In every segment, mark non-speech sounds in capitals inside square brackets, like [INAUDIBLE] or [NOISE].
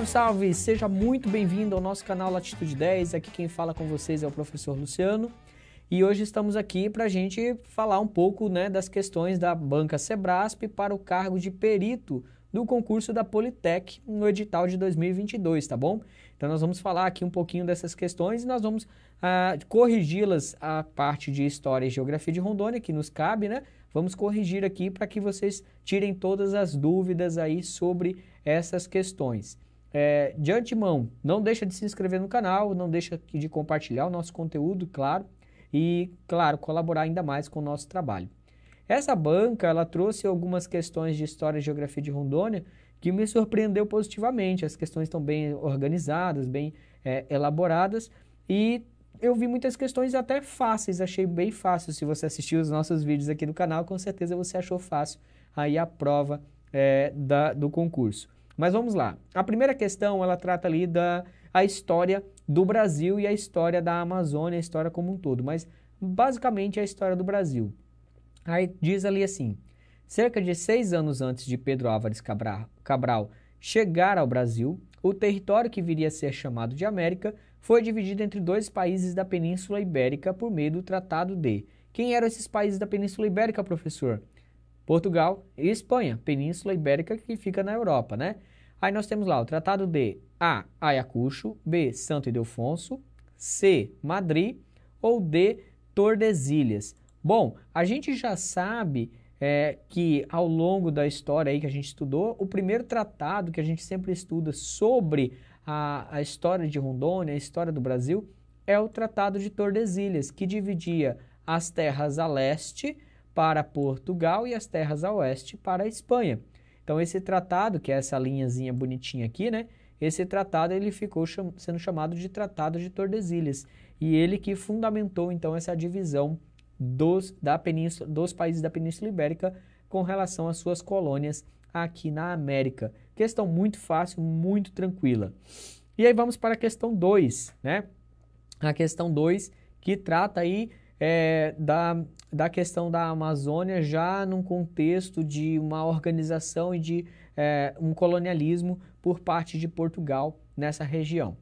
Salve, salve! Seja muito bem-vindo ao nosso canal Latitude 10. Aqui quem fala com vocês é o professor Luciano. E hoje estamos aqui para a gente falar um pouco né, das questões da banca Sebrasp para o cargo de perito do concurso da Politec no edital de 2022, tá bom? Então nós vamos falar aqui um pouquinho dessas questões e nós vamos ah, corrigi-las a parte de História e Geografia de Rondônia, que nos cabe, né? Vamos corrigir aqui para que vocês tirem todas as dúvidas aí sobre essas questões. É, de antemão, não deixa de se inscrever no canal, não deixa de compartilhar o nosso conteúdo, claro, e, claro, colaborar ainda mais com o nosso trabalho. Essa banca, ela trouxe algumas questões de história e geografia de Rondônia que me surpreendeu positivamente. As questões estão bem organizadas, bem é, elaboradas e eu vi muitas questões até fáceis, achei bem fácil. Se você assistiu os nossos vídeos aqui no canal, com certeza você achou fácil aí a prova é, da, do concurso. Mas vamos lá. A primeira questão, ela trata ali da a história do Brasil e a história da Amazônia, a história como um todo, mas basicamente é a história do Brasil. Aí diz ali assim, cerca de seis anos antes de Pedro Álvares Cabral, Cabral chegar ao Brasil, o território que viria a ser chamado de América foi dividido entre dois países da Península Ibérica por meio do Tratado de. Quem eram esses países da Península Ibérica, professor? Portugal e Espanha, Península Ibérica que fica na Europa, né? Aí nós temos lá o Tratado de A. Ayacucho, B. Santo Ildefonso, C. Madrid ou D. Tordesilhas. Bom, a gente já sabe é, que ao longo da história aí que a gente estudou, o primeiro tratado que a gente sempre estuda sobre a, a história de Rondônia, a história do Brasil, é o Tratado de Tordesilhas, que dividia as terras a leste para Portugal e as terras a oeste para a Espanha. Então esse tratado, que é essa linhazinha bonitinha aqui, né? Esse tratado ele ficou cham sendo chamado de Tratado de Tordesilhas e ele que fundamentou então essa divisão dos, da península, dos países da Península Ibérica com relação às suas colônias aqui na América. Questão muito fácil, muito tranquila. E aí vamos para a questão 2, né? A questão 2 que trata aí é, da, da questão da Amazônia já num contexto de uma organização e de é, um colonialismo por parte de Portugal nessa região.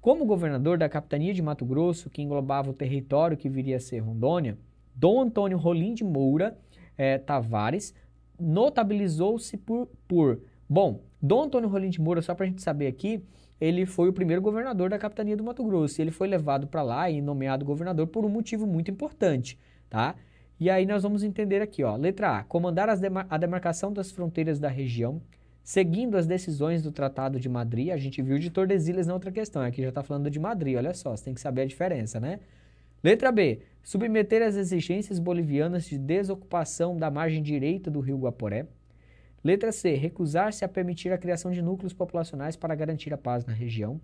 Como governador da capitania de Mato Grosso, que englobava o território que viria a ser Rondônia, Dom Antônio Rolim de Moura é, Tavares notabilizou-se por, por. Bom, Dom Antônio Rolim de Moura, só para a gente saber aqui, ele foi o primeiro governador da capitania do Mato Grosso. E ele foi levado para lá e nomeado governador por um motivo muito importante, tá? E aí nós vamos entender aqui, ó. Letra A, comandar demar a demarcação das fronteiras da região, seguindo as decisões do Tratado de Madrid. A gente viu de Tordesilhas na outra questão, aqui já está falando de Madrid, olha só, você tem que saber a diferença, né? Letra B, submeter as exigências bolivianas de desocupação da margem direita do rio Guaporé, Letra C, recusar-se a permitir a criação de núcleos populacionais para garantir a paz na região.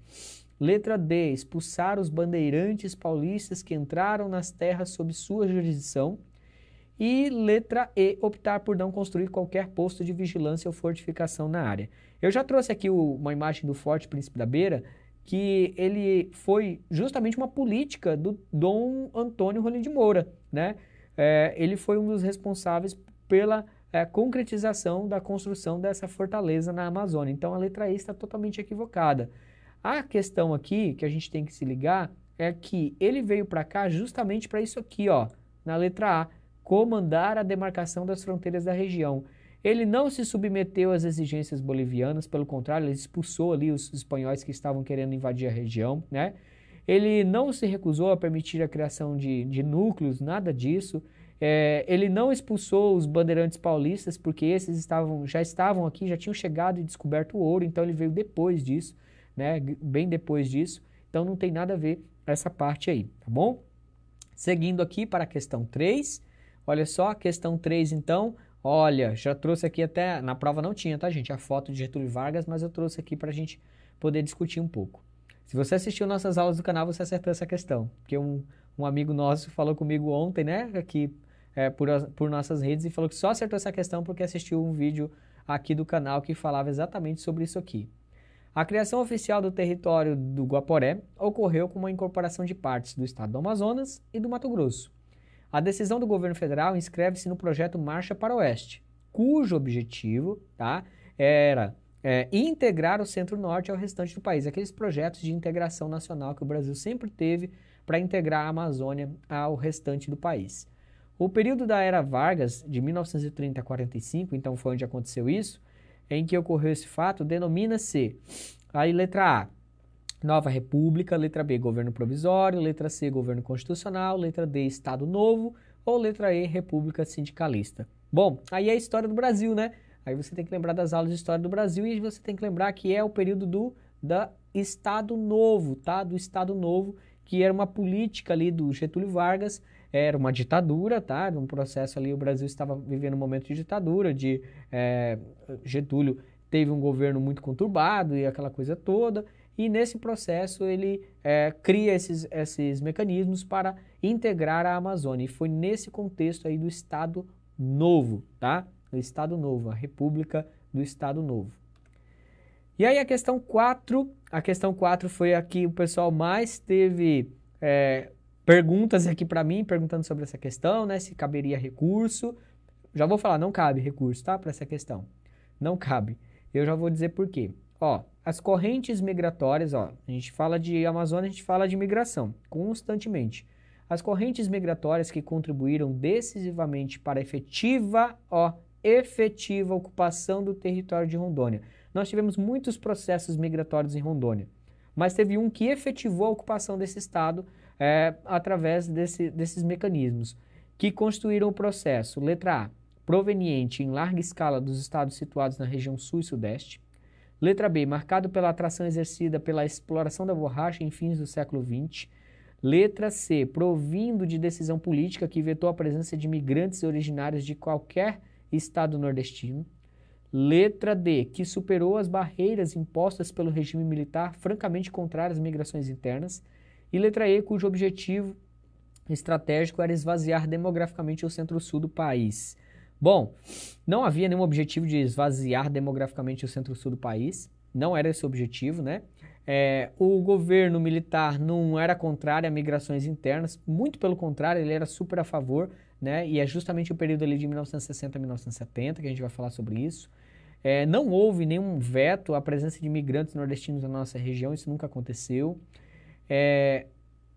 Letra D, expulsar os bandeirantes paulistas que entraram nas terras sob sua jurisdição. E letra E, optar por não construir qualquer posto de vigilância ou fortificação na área. Eu já trouxe aqui o, uma imagem do Forte Príncipe da Beira, que ele foi justamente uma política do Dom Antônio Rolim de Moura, né? É, ele foi um dos responsáveis pela é, concretização da construção dessa fortaleza na Amazônia. Então a letra E está totalmente equivocada. A questão aqui que a gente tem que se ligar é que ele veio para cá justamente para isso aqui, ó, na letra A, comandar a demarcação das fronteiras da região. Ele não se submeteu às exigências bolivianas, pelo contrário, ele expulsou ali os espanhóis que estavam querendo invadir a região, né? Ele não se recusou a permitir a criação de, de núcleos, nada disso. É, ele não expulsou os bandeirantes paulistas, porque esses estavam, já estavam aqui, já tinham chegado e descoberto o ouro, então ele veio depois disso, né? Bem depois disso. Então não tem nada a ver essa parte aí, tá bom? Seguindo aqui para a questão 3. Olha só, a questão 3 então. Olha, já trouxe aqui até. Na prova não tinha, tá, gente? A foto de Getúlio Vargas, mas eu trouxe aqui para a gente poder discutir um pouco. Se você assistiu nossas aulas do canal, você acertou essa questão. Porque um, um amigo nosso falou comigo ontem, né? Que é, por, por nossas redes e falou que só acertou essa questão porque assistiu um vídeo aqui do canal que falava exatamente sobre isso aqui. A criação oficial do território do Guaporé ocorreu com uma incorporação de partes do estado do Amazonas e do Mato Grosso. A decisão do governo federal inscreve-se no projeto Marcha para o Oeste, cujo objetivo tá, era é, integrar o Centro-Norte ao restante do país, aqueles projetos de integração nacional que o Brasil sempre teve para integrar a Amazônia ao restante do país. O período da era Vargas, de 1930 a 45, então foi onde aconteceu isso, em que ocorreu esse fato, denomina-se aí letra A, Nova República, letra B, governo provisório, letra C, governo constitucional, letra D, Estado Novo ou letra E, República Sindicalista. Bom, aí é a história do Brasil, né? Aí você tem que lembrar das aulas de história do Brasil e você tem que lembrar que é o período do da Estado Novo, tá? Do Estado Novo, que era uma política ali do Getúlio Vargas era uma ditadura, tá? Um processo ali, o Brasil estava vivendo um momento de ditadura, de é, Getúlio teve um governo muito conturbado e aquela coisa toda. E nesse processo ele é, cria esses, esses mecanismos para integrar a Amazônia. E foi nesse contexto aí do Estado Novo, tá? O Estado Novo, a República do Estado Novo. E aí a questão 4, a questão 4 foi aqui o pessoal mais teve é, perguntas aqui para mim, perguntando sobre essa questão, né? Se caberia recurso. Já vou falar, não cabe recurso, tá? Para essa questão. Não cabe. Eu já vou dizer por quê. Ó, as correntes migratórias, ó, a gente fala de Amazônia, a gente fala de migração constantemente. As correntes migratórias que contribuíram decisivamente para a efetiva, ó, efetiva ocupação do território de Rondônia. Nós tivemos muitos processos migratórios em Rondônia, mas teve um que efetivou a ocupação desse estado é, através desse, desses mecanismos que construíram o processo. Letra A, proveniente em larga escala dos estados situados na região sul e sudeste. Letra B, marcado pela atração exercida pela exploração da borracha em fins do século XX. Letra C, provindo de decisão política que vetou a presença de migrantes originários de qualquer estado nordestino. Letra D, que superou as barreiras impostas pelo regime militar, francamente contrárias às migrações internas. E letra E, cujo objetivo estratégico era esvaziar demograficamente o centro-sul do país. Bom, não havia nenhum objetivo de esvaziar demograficamente o centro-sul do país, não era esse o objetivo, né? É, o governo militar não era contrário a migrações internas, muito pelo contrário, ele era super a favor, né? E é justamente o período ali de 1960 a 1970 que a gente vai falar sobre isso. É, não houve nenhum veto à presença de imigrantes nordestinos na nossa região, isso nunca aconteceu. É,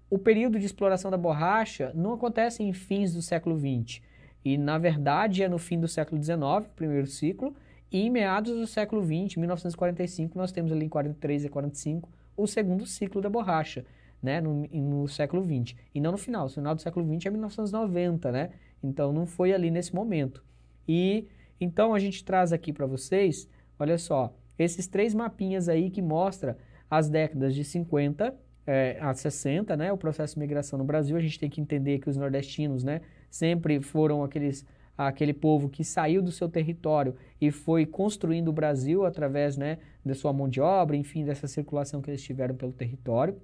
o período de exploração da borracha não acontece em fins do século XX. E, na verdade, é no fim do século XIX, primeiro ciclo, e em meados do século XX, 1945, nós temos ali em 43 e 45, o segundo ciclo da borracha, né, no, no século XX. E não no final, o final do século XX é 1990, né? Então, não foi ali nesse momento. E, então, a gente traz aqui para vocês, olha só, esses três mapinhas aí que mostra as décadas de 50, é, a 60, né, o processo de migração no Brasil, a gente tem que entender que os nordestinos, né, sempre foram aqueles aquele povo que saiu do seu território e foi construindo o Brasil através, né, da sua mão de obra, enfim, dessa circulação que eles tiveram pelo território.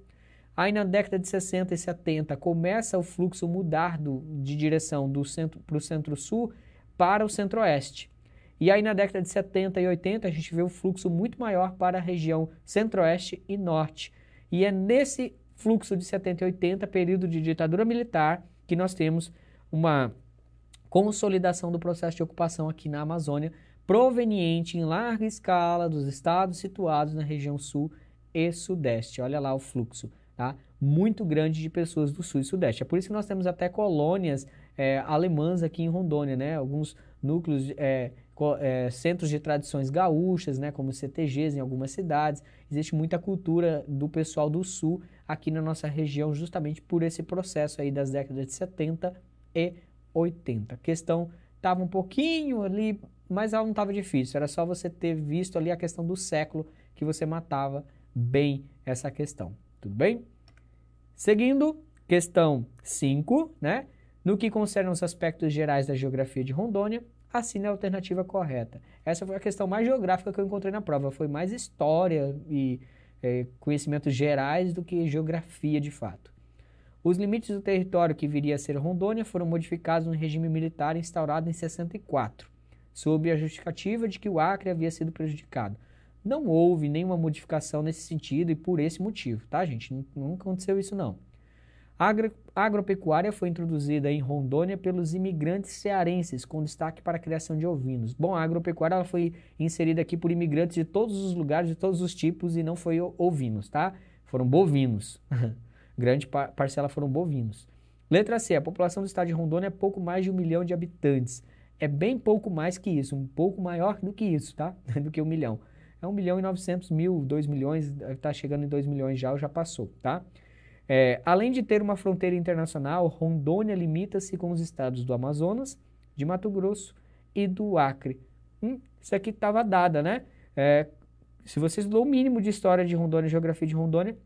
Aí na década de 60 e 70 começa o fluxo mudar do, de direção do centro para o centro-sul para o centro-oeste. E aí na década de 70 e 80 a gente vê um fluxo muito maior para a região centro-oeste e norte e é nesse fluxo de 70 e 80, período de ditadura militar, que nós temos uma consolidação do processo de ocupação aqui na Amazônia, proveniente em larga escala dos estados situados na região sul e sudeste. Olha lá o fluxo, tá? Muito grande de pessoas do sul e sudeste. É por isso que nós temos até colônias é, alemãs aqui em Rondônia, né? Alguns núcleos é, é, centros de tradições gaúchas, né, como CTGs em algumas cidades. Existe muita cultura do pessoal do sul aqui na nossa região, justamente por esse processo aí das décadas de 70 e 80. A questão estava um pouquinho ali, mas ela não estava difícil, era só você ter visto ali a questão do século que você matava bem essa questão, tudo bem? Seguindo, questão 5, né? No que concerne os aspectos gerais da geografia de Rondônia, assine a alternativa correta. Essa foi a questão mais geográfica que eu encontrei na prova. Foi mais história e é, conhecimentos gerais do que geografia de fato. Os limites do território que viria a ser Rondônia foram modificados no regime militar instaurado em 64, sob a justificativa de que o Acre havia sido prejudicado. Não houve nenhuma modificação nesse sentido e por esse motivo, tá, gente? Nunca aconteceu isso não. A agropecuária foi introduzida em Rondônia pelos imigrantes cearenses, com destaque para a criação de ovinos. Bom, a agropecuária ela foi inserida aqui por imigrantes de todos os lugares, de todos os tipos, e não foi ovinos, tá? Foram bovinos. [LAUGHS] Grande par parcela foram bovinos. Letra C. A população do estado de Rondônia é pouco mais de um milhão de habitantes. É bem pouco mais que isso, um pouco maior do que isso, tá? [LAUGHS] do que um milhão. É um milhão e novecentos mil, dois milhões, está chegando em dois milhões já, já passou, tá? É, além de ter uma fronteira internacional, Rondônia limita-se com os estados do Amazonas, de Mato Grosso e do Acre. Hum, isso aqui estava dada, né? É, se você estudou o mínimo de história de Rondônia geografia de Rondônia,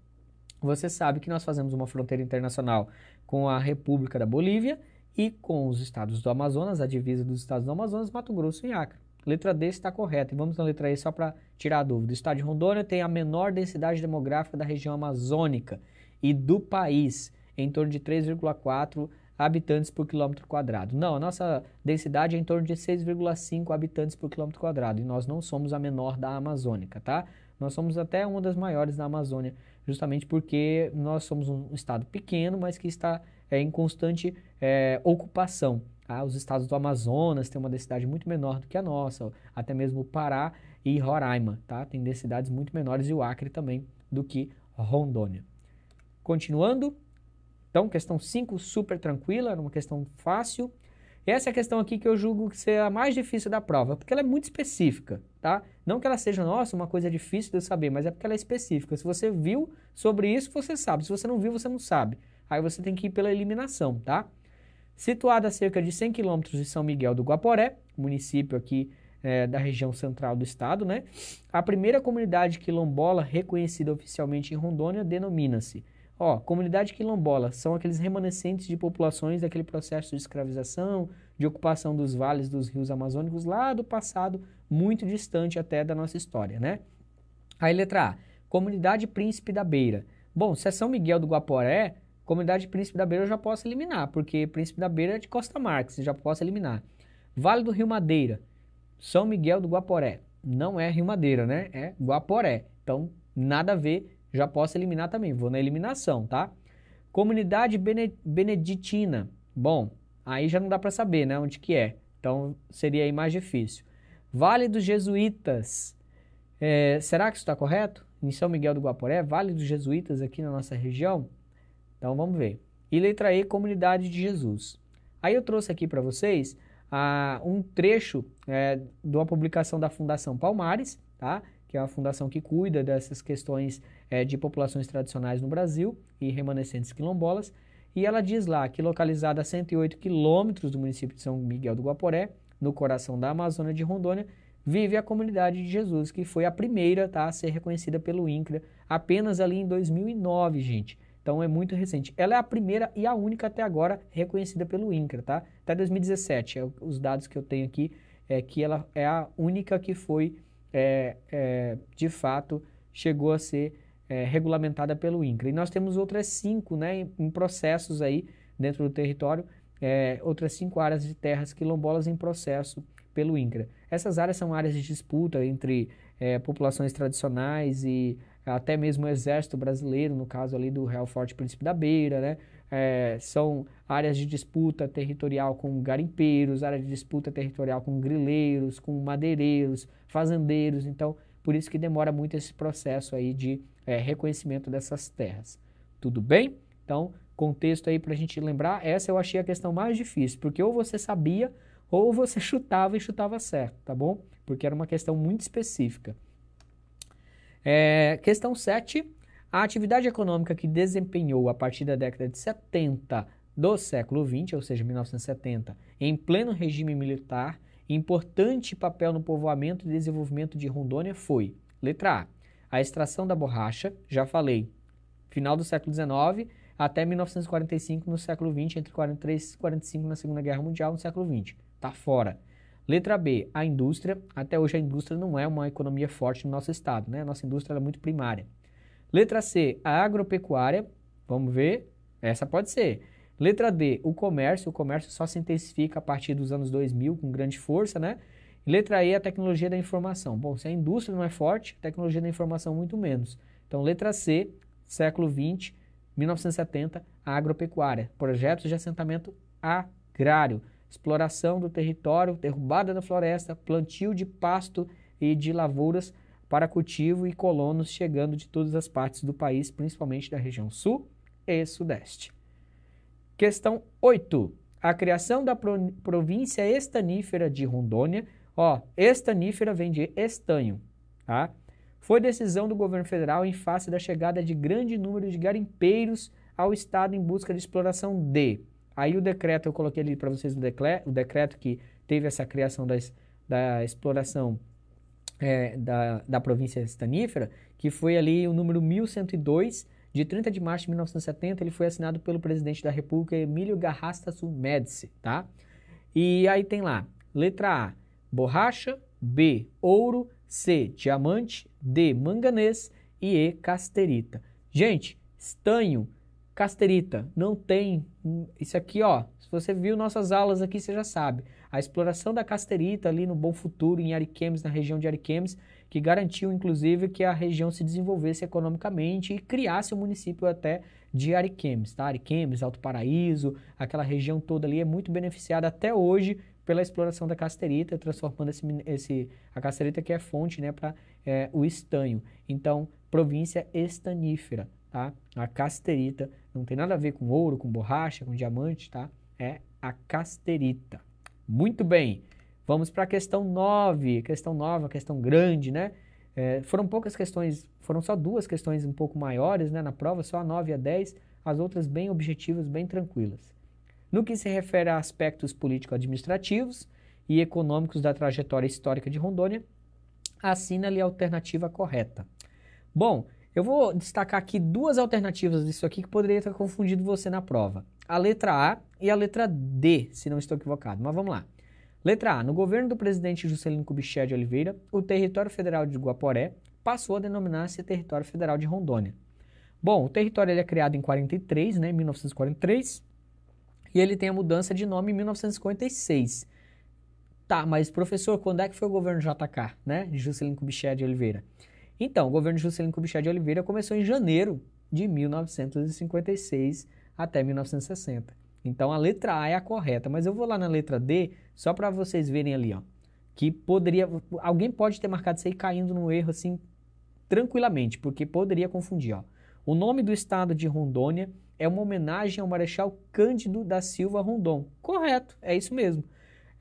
você sabe que nós fazemos uma fronteira internacional com a República da Bolívia e com os estados do Amazonas, a divisa dos estados do Amazonas, Mato Grosso e Acre. Letra D está correta. E vamos na letra E só para tirar a dúvida. O estado de Rondônia tem a menor densidade demográfica da região amazônica e do país, em torno de 3,4 habitantes por quilômetro quadrado. Não, a nossa densidade é em torno de 6,5 habitantes por quilômetro quadrado e nós não somos a menor da Amazônica, tá? Nós somos até uma das maiores da Amazônia, justamente porque nós somos um estado pequeno, mas que está é, em constante é, ocupação. Ah, os estados do Amazonas têm uma densidade muito menor do que a nossa, até mesmo o Pará e Roraima, tá? Tem densidades muito menores e o Acre também do que Rondônia. Continuando, então, questão 5, super tranquila, uma questão fácil. Essa é a questão aqui que eu julgo que será a mais difícil da prova, porque ela é muito específica, tá? Não que ela seja, nossa, uma coisa difícil de eu saber, mas é porque ela é específica. Se você viu sobre isso, você sabe. Se você não viu, você não sabe. Aí você tem que ir pela eliminação, tá? Situada a cerca de 100 quilômetros de São Miguel do Guaporé, município aqui é, da região central do estado, né? A primeira comunidade quilombola reconhecida oficialmente em Rondônia denomina-se Ó, comunidade quilombola são aqueles remanescentes de populações daquele processo de escravização, de ocupação dos vales dos rios amazônicos lá do passado, muito distante até da nossa história, né? Aí letra A, comunidade Príncipe da Beira. Bom, se é São Miguel do Guaporé, comunidade Príncipe da Beira eu já posso eliminar, porque Príncipe da Beira é de Costa Marques, já posso eliminar. Vale do Rio Madeira, São Miguel do Guaporé. Não é Rio Madeira, né? É Guaporé. Então, nada a ver já posso eliminar também, vou na eliminação, tá? Comunidade beneditina. Bom, aí já não dá para saber, né, onde que é. Então seria aí mais difícil. Vale dos Jesuítas. É, será que isso está correto? Em São Miguel do Guaporé, Vale dos Jesuítas aqui na nossa região? Então vamos ver. E letra E, Comunidade de Jesus. Aí eu trouxe aqui para vocês ah, um trecho é, de uma publicação da Fundação Palmares, tá? que é a fundação que cuida dessas questões é, de populações tradicionais no Brasil e remanescentes quilombolas. E ela diz lá que, localizada a 108 quilômetros do município de São Miguel do Guaporé, no coração da Amazônia de Rondônia, vive a comunidade de Jesus, que foi a primeira tá, a ser reconhecida pelo INCRA apenas ali em 2009, gente. Então é muito recente. Ela é a primeira e a única até agora reconhecida pelo INCRA, tá? Até 2017, é os dados que eu tenho aqui é que ela é a única que foi é, é, de fato chegou a ser é, regulamentada pelo INCRA. E nós temos outras cinco né, em, em processos aí dentro do território, é, outras cinco áreas de terras quilombolas em processo pelo INCRA. Essas áreas são áreas de disputa entre é, populações tradicionais e até mesmo o exército brasileiro, no caso ali do Real Forte Príncipe da Beira, né? é, são áreas de disputa territorial com garimpeiros, áreas de disputa territorial com grileiros, com madeireiros, fazendeiros. Então, por isso que demora muito esse processo aí de é, reconhecimento dessas terras. Tudo bem? Então, contexto aí para a gente lembrar. Essa eu achei a questão mais difícil, porque ou você sabia ou você [LAUGHS] chutava e chutava certo, tá bom? Porque era uma questão muito específica. É, questão 7 a atividade econômica que desempenhou a partir da década de 70 do século XX, ou seja, 1970, em pleno regime militar, importante papel no povoamento e desenvolvimento de Rondônia foi, letra A, a extração da borracha, já falei, final do século XIX até 1945 no século XX, entre 43 e 45 na Segunda Guerra Mundial no século XX. Tá fora. Letra B, a indústria. Até hoje a indústria não é uma economia forte no nosso estado, né? A nossa indústria é muito primária. Letra C, a agropecuária. Vamos ver. Essa pode ser. Letra D, o comércio. O comércio só se intensifica a partir dos anos 2000 com grande força, né? Letra E, a tecnologia da informação. Bom, se a indústria não é forte, a tecnologia da informação muito menos. Então, letra C, século 20, 1970, a agropecuária. Projetos de assentamento agrário, exploração do território, derrubada da floresta, plantio de pasto e de lavouras para cultivo e colonos chegando de todas as partes do país, principalmente da região sul e sudeste. Questão 8. A criação da província estanífera de Rondônia, ó, estanífera vem de estanho, tá? Foi decisão do governo federal em face da chegada de grande número de garimpeiros ao estado em busca de exploração de. Aí o decreto, eu coloquei ali para vocês o decreto, o decreto que teve essa criação das, da exploração é, da, da província estanífera, que foi ali o número 1102, de 30 de março de 1970, ele foi assinado pelo presidente da República, Emílio Garrastazu Médici, tá? E aí tem lá, letra A, borracha, B, ouro, C, diamante, D, manganês e E, casterita. Gente, estanho, casterita, não tem, isso aqui, ó, se você viu nossas aulas aqui, você já sabe a exploração da casterita ali no Bom Futuro, em Ariquemes, na região de Ariquemes, que garantiu inclusive que a região se desenvolvesse economicamente e criasse o um município até de Ariquemes, tá? Ariquemes, Alto Paraíso, aquela região toda ali é muito beneficiada até hoje pela exploração da casterita, transformando esse, esse a casterita que é fonte, né, para é, o estanho. Então, província estanífera, tá? A casterita não tem nada a ver com ouro, com borracha, com diamante, tá? É a casterita. Muito bem. Vamos para a questão 9. Questão nova, questão grande, né? É, foram poucas questões, foram só duas questões um pouco maiores né, na prova, só a 9 e a 10, as outras bem objetivas, bem tranquilas. No que se refere a aspectos político-administrativos e econômicos da trajetória histórica de Rondônia, assina-lhe a alternativa correta. Bom, eu vou destacar aqui duas alternativas disso aqui que poderia ter confundido você na prova a letra A e a letra D, se não estou equivocado. Mas vamos lá. Letra A. No governo do presidente Juscelino Kubitschek de Oliveira, o território federal de Guaporé passou a denominar-se território federal de Rondônia. Bom, o território ele é criado em 43, né, 1943, e ele tem a mudança de nome em 1956. Tá, mas professor, quando é que foi o governo JK, né, de Juscelino Kubitschek de Oliveira? Então, o governo de Juscelino Kubitschek de Oliveira começou em janeiro de 1956 até 1960. Então a letra A é a correta, mas eu vou lá na letra D só para vocês verem ali, ó, que poderia alguém pode ter marcado isso aí caindo no erro assim tranquilamente, porque poderia confundir, ó. O nome do estado de Rondônia é uma homenagem ao Marechal Cândido da Silva Rondon. Correto, é isso mesmo.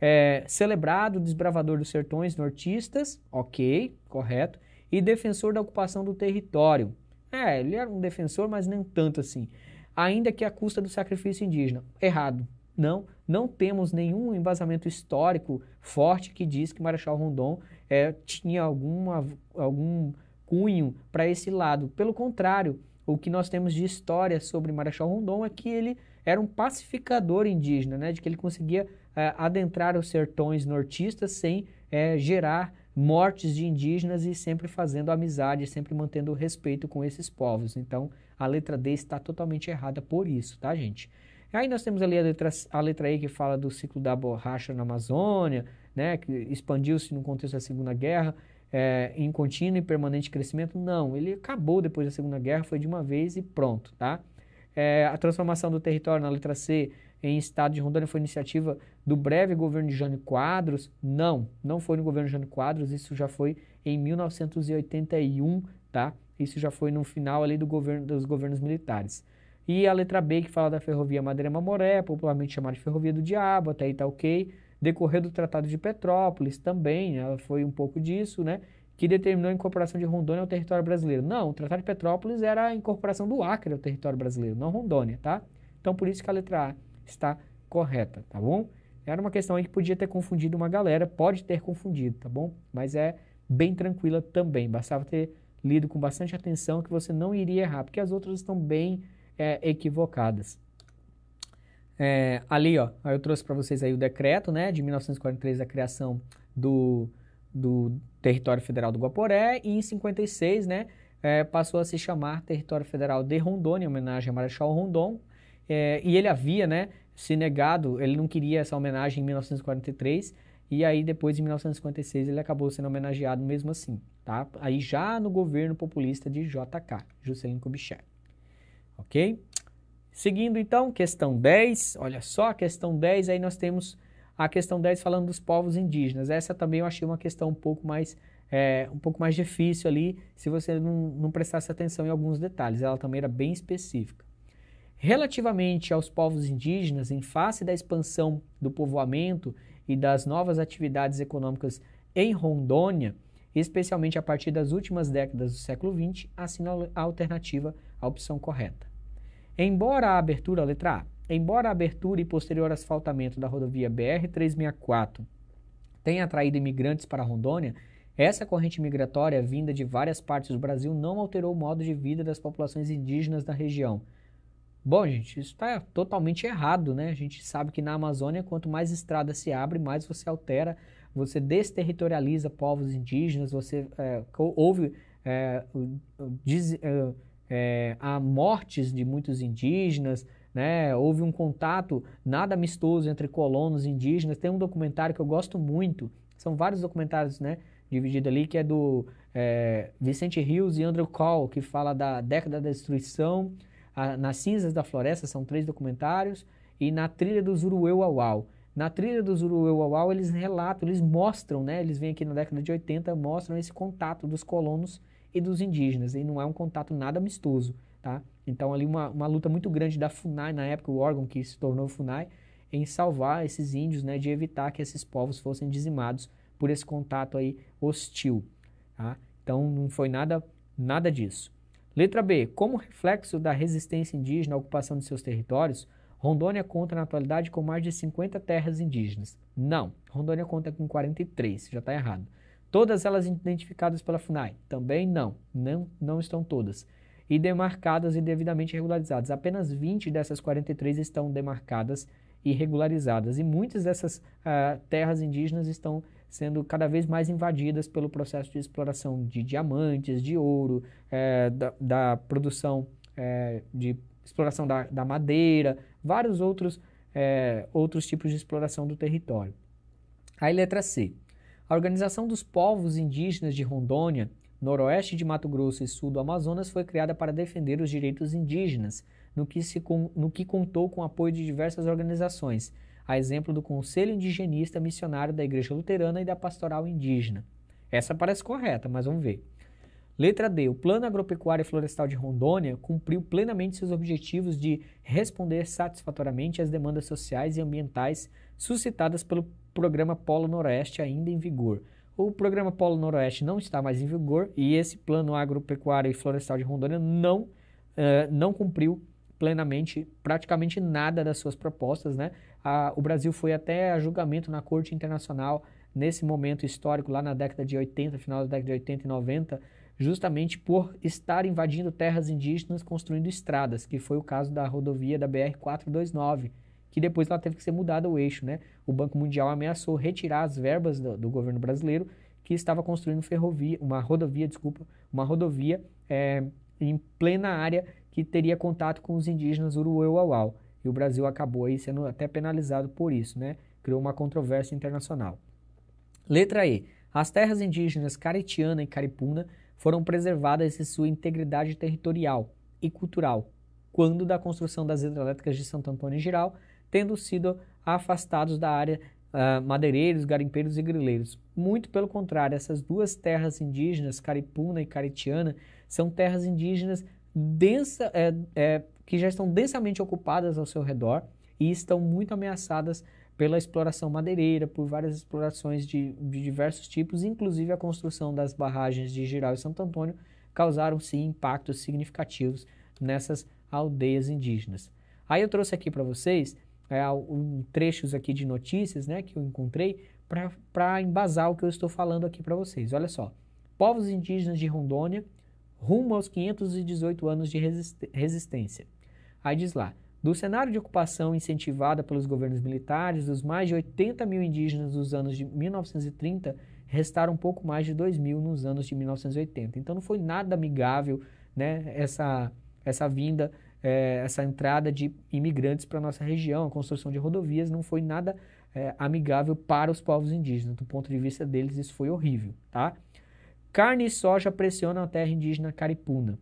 É, celebrado desbravador dos sertões nortistas, ok, correto, e defensor da ocupação do território. É, ele era um defensor, mas nem tanto assim ainda que à custa do sacrifício indígena. Errado. Não, não temos nenhum embasamento histórico forte que diz que Marechal Rondon é, tinha alguma, algum cunho para esse lado. Pelo contrário, o que nós temos de história sobre Marechal Rondon é que ele era um pacificador indígena, né, de que ele conseguia é, adentrar os sertões nortistas sem é, gerar mortes de indígenas e sempre fazendo amizade, sempre mantendo respeito com esses povos. Então, a letra D está totalmente errada por isso, tá, gente? Aí nós temos ali a letra, a letra E que fala do ciclo da borracha na Amazônia, né, que expandiu-se no contexto da Segunda Guerra, é, em contínuo e permanente crescimento. Não, ele acabou depois da Segunda Guerra, foi de uma vez e pronto, tá? É, a transformação do território na letra C em estado de Rondônia foi iniciativa do breve governo de Jânio Quadros? Não, não foi no governo de Jânio Quadros, isso já foi em 1981, tá? Isso já foi no final ali do governo dos governos militares. E a letra B que fala da ferrovia Madeira Mamoré, popularmente chamada de ferrovia do diabo, até aí tá ok. Decorreu do Tratado de Petrópolis também, né? ela foi um pouco disso, né? Que determinou a incorporação de Rondônia ao território brasileiro. Não, o Tratado de Petrópolis era a incorporação do Acre ao território brasileiro, não Rondônia, tá? Então por isso que a letra A está correta, tá bom? Era uma questão aí que podia ter confundido uma galera, pode ter confundido, tá bom? Mas é bem tranquila também, bastava ter lido com bastante atenção que você não iria errar, porque as outras estão bem é, equivocadas. É, ali, ó, eu trouxe para vocês aí o decreto, né, de 1943 da criação do, do território federal do Guaporé e em 56, né, é, passou a se chamar Território Federal de Rondônia, em homenagem a Marechal Rondon, é, e ele havia, né, se negado, ele não queria essa homenagem em 1943, e aí depois, em 1956, ele acabou sendo homenageado mesmo assim, tá? Aí já no governo populista de JK, Juscelino Kubitschek, ok? Seguindo então, questão 10, olha só, a questão 10, aí nós temos a questão 10 falando dos povos indígenas. Essa também eu achei uma questão um pouco mais, é, um pouco mais difícil ali, se você não, não prestasse atenção em alguns detalhes, ela também era bem específica. Relativamente aos povos indígenas, em face da expansão do povoamento e das novas atividades econômicas em Rondônia, especialmente a partir das últimas décadas do século XX, assina a alternativa à opção correta. Embora a abertura, letra A, embora a abertura e posterior asfaltamento da rodovia BR-364 tenha atraído imigrantes para Rondônia, essa corrente migratória vinda de várias partes do Brasil não alterou o modo de vida das populações indígenas da região, Bom, gente, isso está totalmente errado, né? A gente sabe que na Amazônia, quanto mais estrada se abre, mais você altera, você desterritorializa povos indígenas, você é, houve é, diz, é, é, há mortes de muitos indígenas, né? houve um contato nada amistoso entre colonos e indígenas. Tem um documentário que eu gosto muito, são vários documentários né, divididos ali, que é do é, Vicente Rios e Andrew Cole, que fala da década da destruição a, nas Cinzas da Floresta são três documentários e na Trilha do Zurueuauau. Na Trilha do Zurueuauau eles relatam, eles mostram, né? Eles vêm aqui na década de 80, mostram esse contato dos colonos e dos indígenas. E não é um contato nada amistoso, tá? Então ali uma, uma luta muito grande da FUNAI, na época o órgão que se tornou FUNAI, em salvar esses índios, né? De evitar que esses povos fossem dizimados por esse contato aí hostil, tá? Então não foi nada nada disso. Letra B. Como reflexo da resistência indígena à ocupação de seus territórios, Rondônia conta na atualidade com mais de 50 terras indígenas. Não, Rondônia conta com 43, já está errado. Todas elas identificadas pela FUNAI? Também não, não, não estão todas. E demarcadas e devidamente regularizadas. Apenas 20 dessas 43 estão demarcadas e regularizadas. E muitas dessas uh, terras indígenas estão sendo cada vez mais invadidas pelo processo de exploração de diamantes, de ouro, é, da, da, produção é, de exploração da, da, madeira, vários outros, é, outros tipos de exploração do território. Aí letra C. A organização dos povos indígenas de Rondônia, noroeste de Mato Grosso e sul do Amazonas foi criada para defender os direitos indígenas, no que, se, no que contou com o apoio de diversas organizações, a exemplo do Conselho Indigenista Missionário da Igreja Luterana e da Pastoral Indígena. Essa parece correta, mas vamos ver. Letra D. O Plano Agropecuário e Florestal de Rondônia cumpriu plenamente seus objetivos de responder satisfatoriamente às demandas sociais e ambientais suscitadas pelo Programa Polo Noroeste ainda em vigor. O Programa Polo Noroeste não está mais em vigor e esse Plano Agropecuário e Florestal de Rondônia não, uh, não cumpriu plenamente praticamente nada das suas propostas, né? a, o Brasil foi até a julgamento na Corte Internacional nesse momento histórico, lá na década de 80, final da década de 80 e 90, justamente por estar invadindo terras indígenas construindo estradas, que foi o caso da rodovia da BR-429, que depois ela teve que ser mudada o eixo. Né? O Banco Mundial ameaçou retirar as verbas do, do governo brasileiro que estava construindo ferrovia, uma rodovia, desculpa, uma rodovia é, em plena área que teria contato com os indígenas Uruauauau e o Brasil acabou aí sendo até penalizado por isso, né? Criou uma controvérsia internacional. Letra E. As terras indígenas Caritiana e Caripuna foram preservadas em sua integridade territorial e cultural, quando da construção das hidrelétricas de Santo Antônio e Giral, tendo sido afastados da área uh, madeireiros, garimpeiros e grileiros. Muito pelo contrário, essas duas terras indígenas, Caripuna e Caritiana, são terras indígenas densa, é, é, que já estão densamente ocupadas ao seu redor e estão muito ameaçadas pela exploração madeireira, por várias explorações de, de diversos tipos, inclusive a construção das barragens de Giral e Santo Antônio, causaram sim impactos significativos nessas aldeias indígenas. Aí eu trouxe aqui para vocês é, um, trechos aqui de notícias né, que eu encontrei para embasar o que eu estou falando aqui para vocês. Olha só, povos indígenas de Rondônia rumo aos 518 anos de resistência. Aí diz lá: do cenário de ocupação incentivada pelos governos militares, dos mais de 80 mil indígenas dos anos de 1930, restaram pouco mais de 2 mil nos anos de 1980. Então não foi nada amigável né, essa, essa vinda, é, essa entrada de imigrantes para a nossa região. A construção de rodovias não foi nada é, amigável para os povos indígenas. Do ponto de vista deles, isso foi horrível. Tá? Carne e soja pressionam a terra indígena caripuna.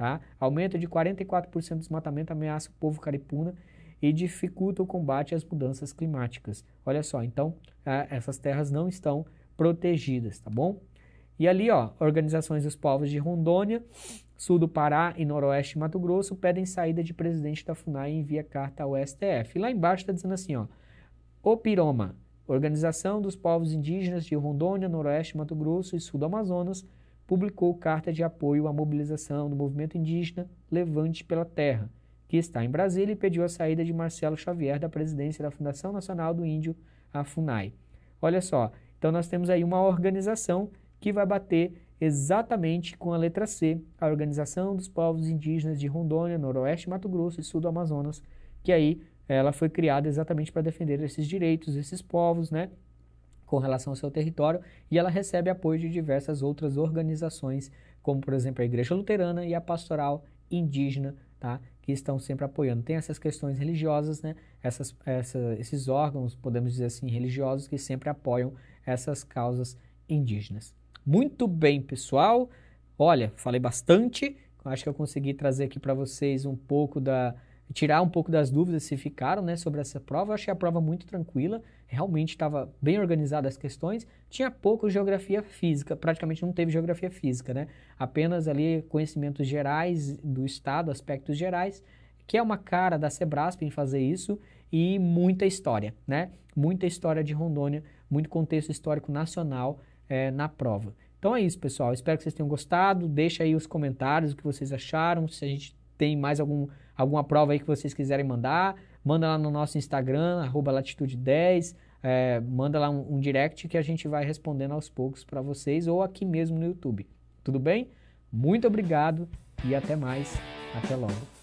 Tá? Aumento de 44% do desmatamento ameaça o povo caripuna e dificulta o combate às mudanças climáticas. Olha só, então essas terras não estão protegidas, tá bom? E ali, ó, organizações dos povos de Rondônia, sul do Pará e noroeste de Mato Grosso pedem saída de presidente da FUNAI e envia carta ao STF. E lá embaixo está dizendo assim, ó, Opiroma, Organização dos Povos Indígenas de Rondônia, Noroeste, Mato Grosso e Sul do Amazonas, publicou carta de apoio à mobilização do movimento indígena Levante pela Terra, que está em Brasília e pediu a saída de Marcelo Xavier da presidência da Fundação Nacional do Índio, a FUNAI. Olha só, então nós temos aí uma organização que vai bater exatamente com a letra C, a Organização dos Povos Indígenas de Rondônia, Noroeste, Mato Grosso e Sul do Amazonas, que aí ela foi criada exatamente para defender esses direitos, esses povos, né? com relação ao seu território e ela recebe apoio de diversas outras organizações, como por exemplo a Igreja Luterana e a Pastoral Indígena, tá? que estão sempre apoiando. Tem essas questões religiosas, né? essas, essa, esses órgãos, podemos dizer assim, religiosos, que sempre apoiam essas causas indígenas. Muito bem, pessoal. Olha, falei bastante. Acho que eu consegui trazer aqui para vocês um pouco da, tirar um pouco das dúvidas se ficaram né, sobre essa prova. Eu achei a prova muito tranquila, realmente estava bem organizada as questões. Tinha pouco geografia física, praticamente não teve geografia física, né? Apenas ali conhecimentos gerais do estado, aspectos gerais, que é uma cara da Sebrasp em fazer isso e muita história, né? Muita história de Rondônia, muito contexto histórico nacional é, na prova. Então é isso, pessoal. Espero que vocês tenham gostado. Deixa aí os comentários o que vocês acharam, se a gente tem mais algum alguma prova aí que vocês quiserem mandar, manda lá no nosso Instagram, latitude10, é, manda lá um, um direct que a gente vai respondendo aos poucos para vocês ou aqui mesmo no YouTube. Tudo bem? Muito obrigado e até mais. Até logo.